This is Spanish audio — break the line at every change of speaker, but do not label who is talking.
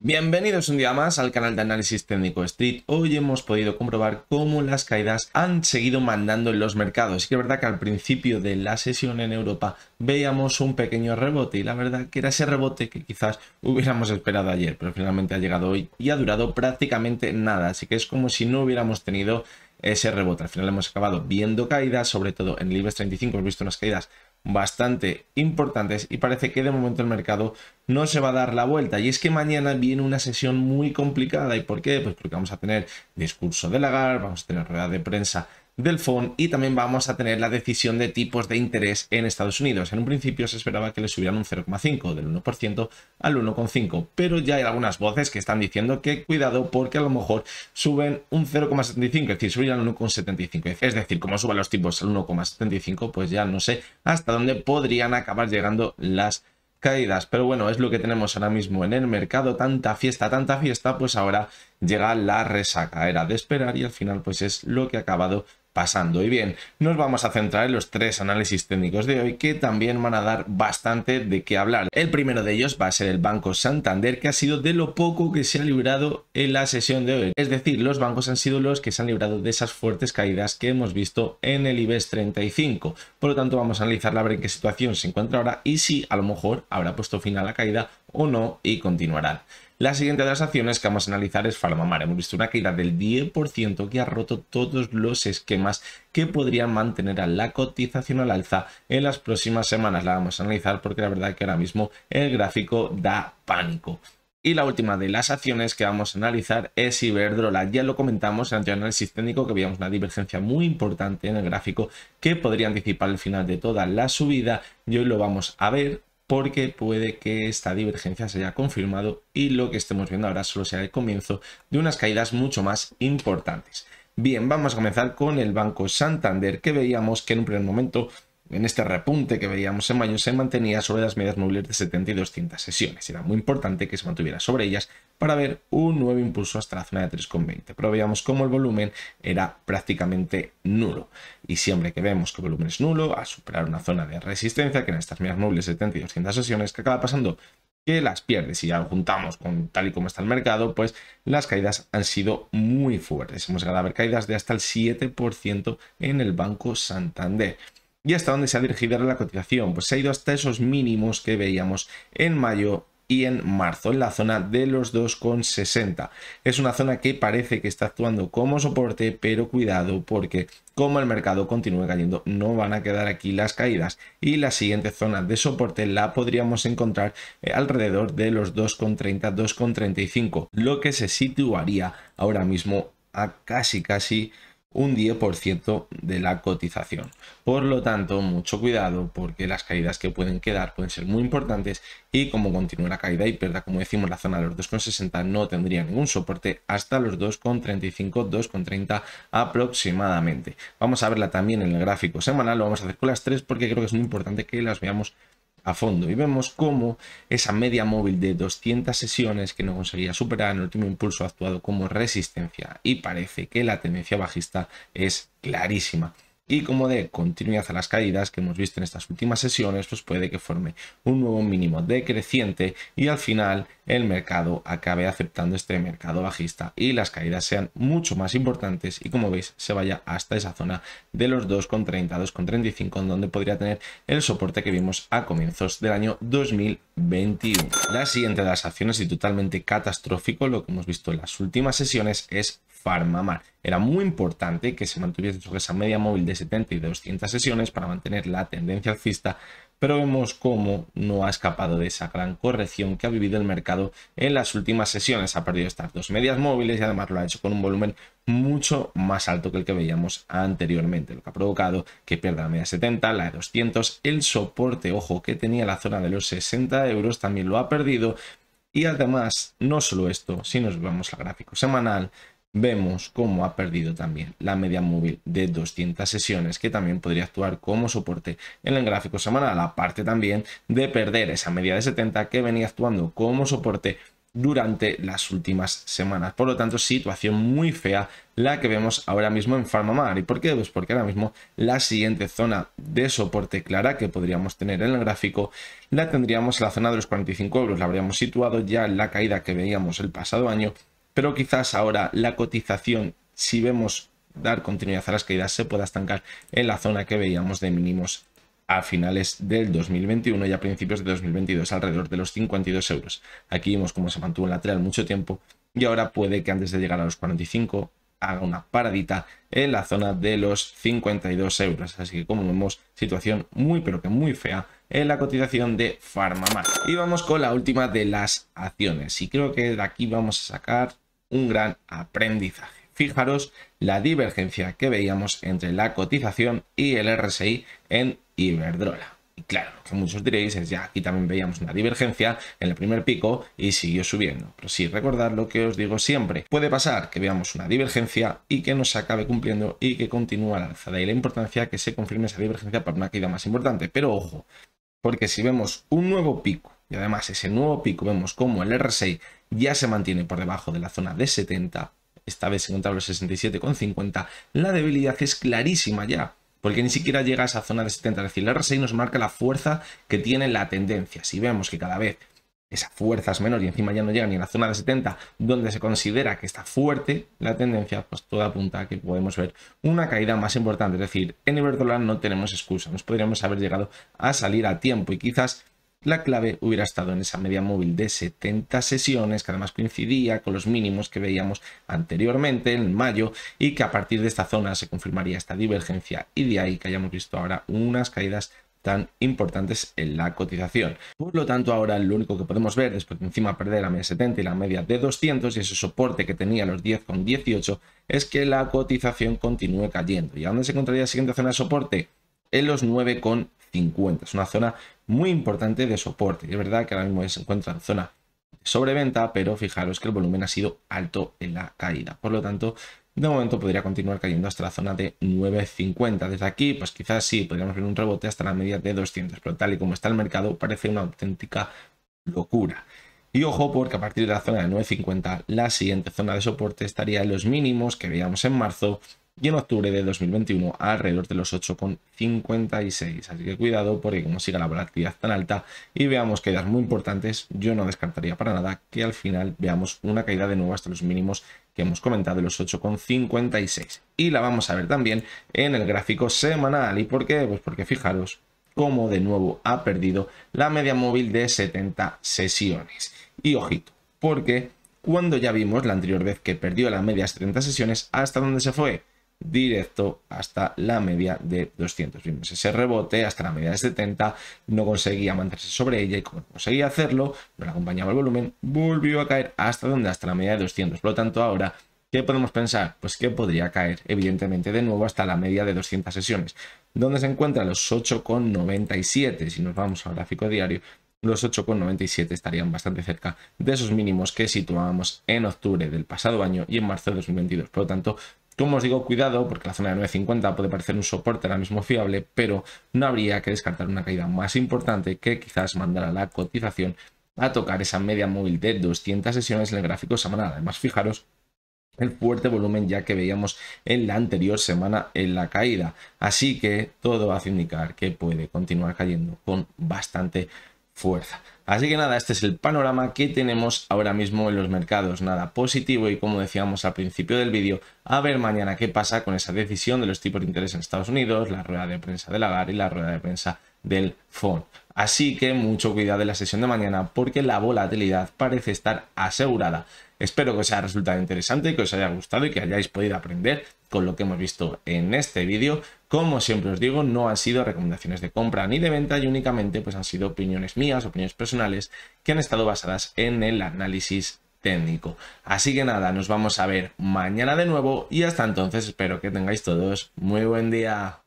Bienvenidos un día más al canal de análisis técnico Street. Hoy hemos podido comprobar cómo las caídas han seguido mandando en los mercados. y que es verdad que al principio de la sesión en Europa veíamos un pequeño rebote y la verdad que era ese rebote que quizás hubiéramos esperado ayer, pero finalmente ha llegado hoy y ha durado prácticamente nada. Así que es como si no hubiéramos tenido ese rebote. Al final hemos acabado viendo caídas, sobre todo en el IBEX 35 hemos visto unas caídas bastante importantes y parece que de momento el mercado no se va a dar la vuelta. Y es que mañana viene una sesión muy complicada. ¿Y por qué? Pues porque vamos a tener discurso de lagar vamos a tener rueda de prensa del FON y también vamos a tener la decisión de tipos de interés en Estados Unidos. En un principio se esperaba que le subieran un 0,5 del 1% al 1,5, pero ya hay algunas voces que están diciendo que cuidado porque a lo mejor suben un 0,75, es decir, subirán al 1,75. Es decir, como suban los tipos al 1,75, pues ya no sé hasta dónde podrían acabar llegando las caídas. Pero bueno, es lo que tenemos ahora mismo en el mercado. Tanta fiesta, tanta fiesta, pues ahora llega la resaca. Era de esperar y al final pues es lo que ha acabado pasando. Y bien, nos vamos a centrar en los tres análisis técnicos de hoy que también van a dar bastante de qué hablar. El primero de ellos va a ser el Banco Santander, que ha sido de lo poco que se ha librado en la sesión de hoy. Es decir, los bancos han sido los que se han librado de esas fuertes caídas que hemos visto en el IBEX 35. Por lo tanto, vamos a analizar a ver en qué situación se encuentra ahora y si a lo mejor habrá puesto fin a la caída o no y continuará. La siguiente de las acciones que vamos a analizar es Farmamar. Hemos visto una caída del 10% que ha roto todos los esquemas que podrían mantener a la cotización al alza en las próximas semanas. La vamos a analizar porque la verdad es que ahora mismo el gráfico da pánico. Y la última de las acciones que vamos a analizar es Iberdrola. Ya lo comentamos en el análisis técnico que veíamos una divergencia muy importante en el gráfico que podría anticipar el final de toda la subida y hoy lo vamos a ver porque puede que esta divergencia se haya confirmado y lo que estemos viendo ahora solo sea el comienzo de unas caídas mucho más importantes. Bien, vamos a comenzar con el Banco Santander, que veíamos que en un primer momento en este repunte que veíamos en mayo se mantenía sobre las medias móviles de 70 y 200 sesiones. Era muy importante que se mantuviera sobre ellas para ver un nuevo impulso hasta la zona de 3,20. Pero veíamos cómo el volumen era prácticamente nulo. Y siempre que vemos que el volumen es nulo, a superar una zona de resistencia, que en estas medias móviles 70 y 200 sesiones, que acaba pasando? que las pierdes. y ya juntamos con tal y como está el mercado, pues las caídas han sido muy fuertes. Hemos llegado a ver caídas de hasta el 7% en el Banco Santander y hasta dónde se ha dirigido la cotización. Pues se ha ido hasta esos mínimos que veíamos en mayo y en marzo, en la zona de los 2,60. Es una zona que parece que está actuando como soporte, pero cuidado porque como el mercado continúe cayendo, no van a quedar aquí las caídas. Y la siguiente zona de soporte la podríamos encontrar eh, alrededor de los 2,30, 2,35, lo que se situaría ahora mismo a casi, casi un 10% de la cotización. Por lo tanto, mucho cuidado porque las caídas que pueden quedar pueden ser muy importantes y como continúa la caída y perda, como decimos, la zona de los 2,60 no tendría ningún soporte hasta los 2,35, 2,30 aproximadamente. Vamos a verla también en el gráfico semanal, lo vamos a hacer con las tres porque creo que es muy importante que las veamos a fondo y vemos cómo esa media móvil de 200 sesiones que no conseguía superar en el último impulso ha actuado como resistencia y parece que la tendencia bajista es clarísima y como de continuidad a las caídas que hemos visto en estas últimas sesiones, pues puede que forme un nuevo mínimo decreciente y al final el mercado acabe aceptando este mercado bajista y las caídas sean mucho más importantes y como veis se vaya hasta esa zona de los 2,30, 2,35 donde podría tener el soporte que vimos a comienzos del año 2021. La siguiente de las acciones y totalmente catastrófico lo que hemos visto en las últimas sesiones es Farmamar. Era muy importante que se mantuviese sobre esa media móvil de 70 y 200 sesiones para mantener la tendencia alcista, pero vemos cómo no ha escapado de esa gran corrección que ha vivido el mercado en las últimas sesiones. Ha perdido estas dos medias móviles y además lo ha hecho con un volumen mucho más alto que el que veíamos anteriormente, lo que ha provocado que pierda la media 70, la de 200, el soporte, ojo, que tenía la zona de los 60 euros también lo ha perdido. Y además, no solo esto, si nos vamos al gráfico semanal, vemos cómo ha perdido también la media móvil de 200 sesiones, que también podría actuar como soporte en el gráfico semanal, aparte también de perder esa media de 70 que venía actuando como soporte durante las últimas semanas. Por lo tanto, situación muy fea la que vemos ahora mismo en Farmamar. ¿Y por qué? Pues porque ahora mismo la siguiente zona de soporte clara que podríamos tener en el gráfico la tendríamos la zona de los 45 euros. La habríamos situado ya en la caída que veíamos el pasado año pero quizás ahora la cotización, si vemos dar continuidad a las caídas, se pueda estancar en la zona que veíamos de mínimos a finales del 2021 y a principios de 2022, alrededor de los 52 euros. Aquí vimos cómo se mantuvo en lateral mucho tiempo y ahora puede que antes de llegar a los 45 haga una paradita en la zona de los 52 euros. Así que como vemos, situación muy pero que muy fea en la cotización de Farmamar. Y vamos con la última de las acciones y creo que de aquí vamos a sacar un gran aprendizaje. Fijaros la divergencia que veíamos entre la cotización y el RSI en Iberdrola. Y claro, que muchos diréis es ya, aquí también veíamos una divergencia en el primer pico y siguió subiendo. Pero sí, recordad lo que os digo siempre. Puede pasar que veamos una divergencia y que no se acabe cumpliendo y que continúa la alzada. Y la importancia que se confirme esa divergencia para una caída más importante. Pero ojo, porque si vemos un nuevo pico y además ese nuevo pico vemos como el RSI ya se mantiene por debajo de la zona de 70, esta vez encontramos los 67,50, la debilidad es clarísima ya porque ni siquiera llega a esa zona de 70. Es decir, el RSI nos marca la fuerza que tiene la tendencia. Si vemos que cada vez esa fuerza es menor y encima ya no llega ni a la zona de 70, donde se considera que está fuerte la tendencia, pues todo apunta a que podemos ver una caída más importante. Es decir, en Iberdrola no tenemos excusa, nos podríamos haber llegado a salir a tiempo y quizás la clave hubiera estado en esa media móvil de 70 sesiones, que además coincidía con los mínimos que veíamos anteriormente en mayo y que a partir de esta zona se confirmaría esta divergencia y de ahí que hayamos visto ahora unas caídas tan importantes en la cotización. Por lo tanto, ahora lo único que podemos ver después de encima perder la media 70 y la media de 200 y ese soporte que tenía los 10,18 es que la cotización continúe cayendo. ¿Y a dónde se encontraría la siguiente zona de soporte? En los con es una zona muy importante de soporte. Es verdad que ahora mismo se encuentra en zona sobreventa, pero fijaros que el volumen ha sido alto en la caída. Por lo tanto, de momento podría continuar cayendo hasta la zona de 9.50. Desde aquí, pues quizás sí, podríamos ver un rebote hasta la media de 200, pero tal y como está el mercado, parece una auténtica locura. Y ojo, porque a partir de la zona de 9.50, la siguiente zona de soporte estaría en los mínimos que veíamos en marzo y en octubre de 2021 alrededor de los 8,56. Así que cuidado porque como siga la volatilidad tan alta y veamos caídas muy importantes, yo no descartaría para nada que al final veamos una caída de nuevo hasta los mínimos que hemos comentado, los 8,56. Y la vamos a ver también en el gráfico semanal. ¿Y por qué? Pues porque fijaros cómo de nuevo ha perdido la media móvil de 70 sesiones. Y ojito, porque cuando ya vimos la anterior vez que perdió la media 70 sesiones, ¿hasta dónde se fue? directo hasta la media de 200. Vimos pues ese rebote hasta la media de 70, no conseguía mantenerse sobre ella y como conseguía hacerlo, no le acompañaba el volumen, volvió a caer hasta donde, hasta la media de 200. Por lo tanto, ahora, ¿qué podemos pensar? Pues que podría caer, evidentemente, de nuevo hasta la media de 200 sesiones, donde se encuentra los 8,97. Si nos vamos al gráfico diario, los 8,97 estarían bastante cerca de esos mínimos que situábamos en octubre del pasado año y en marzo de 2022. Por lo tanto, como os digo, cuidado, porque la zona de 950 puede parecer un soporte ahora mismo fiable, pero no habría que descartar una caída más importante que quizás mandara la cotización a tocar esa media móvil de 200 sesiones en el gráfico semanal. Además, fijaros el fuerte volumen ya que veíamos en la anterior semana en la caída. Así que todo hace indicar que puede continuar cayendo con bastante fuerza. Así que nada, este es el panorama que tenemos ahora mismo en los mercados. Nada positivo y como decíamos al principio del vídeo, a ver mañana qué pasa con esa decisión de los tipos de interés en Estados Unidos, la rueda de prensa de agar y la rueda de prensa del fondo. Así que mucho cuidado de la sesión de mañana porque la volatilidad parece estar asegurada. Espero que os haya resultado interesante, que os haya gustado y que hayáis podido aprender con lo que hemos visto en este vídeo. Como siempre os digo, no han sido recomendaciones de compra ni de venta y únicamente pues han sido opiniones mías, opiniones personales que han estado basadas en el análisis técnico. Así que nada, nos vamos a ver mañana de nuevo y hasta entonces espero que tengáis todos muy buen día.